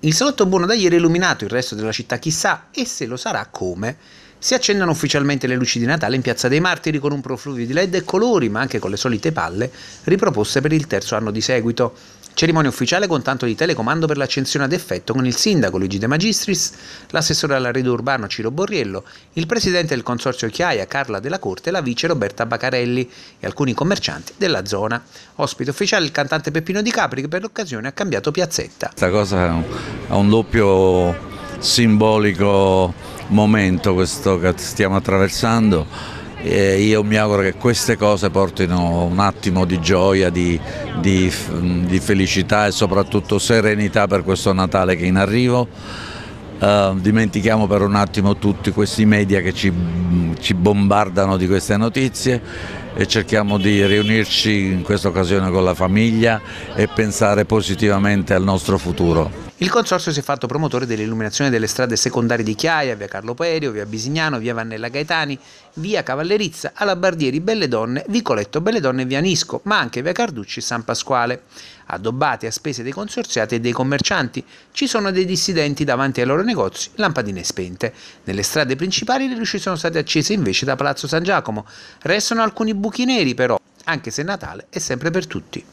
Il salotto buono da ieri è illuminato, il resto della città chissà e se lo sarà come. Si accendono ufficialmente le luci di Natale in Piazza dei Martiri con un profluvio di LED e colori, ma anche con le solite palle riproposte per il terzo anno di seguito. Cerimonia ufficiale con tanto di telecomando per l'accensione ad effetto con il sindaco Luigi De Magistris, l'assessore all'arredo urbano Ciro Borriello, il presidente del consorzio Chiaia Carla Della Corte e la vice Roberta Bacarelli e alcuni commercianti della zona. Ospite ufficiale il cantante Peppino Di Capri che per l'occasione ha cambiato piazzetta. Questa cosa ha un doppio simbolico momento questo che stiamo attraversando eh, io mi auguro che queste cose portino un attimo di gioia, di, di, di felicità e soprattutto serenità per questo Natale che è in arrivo. Uh, dimentichiamo per un attimo tutti questi media che ci, ci, bombardano di queste notizie e cerchiamo di riunirci in questa occasione con la famiglia e pensare positivamente al nostro futuro. Il consorzio si è fatto promotore dell'illuminazione delle strade secondarie di Chiaia, via Carlo Perio, via Bisignano, via Vannella Gaetani, via Cavallerizza, Alabardieri Belle Donne, Vicoletto Belle Donne e via Nisco, ma anche via Carducci e San Pasquale. Addobbate a spese dei consorziati e dei commercianti, ci sono dei dissidenti davanti ai loro negozi, lampadine spente. Nelle strade principali le luci sono state accese invece da Palazzo San Giacomo. Restano alcuni buchi neri però, anche se Natale è sempre per tutti.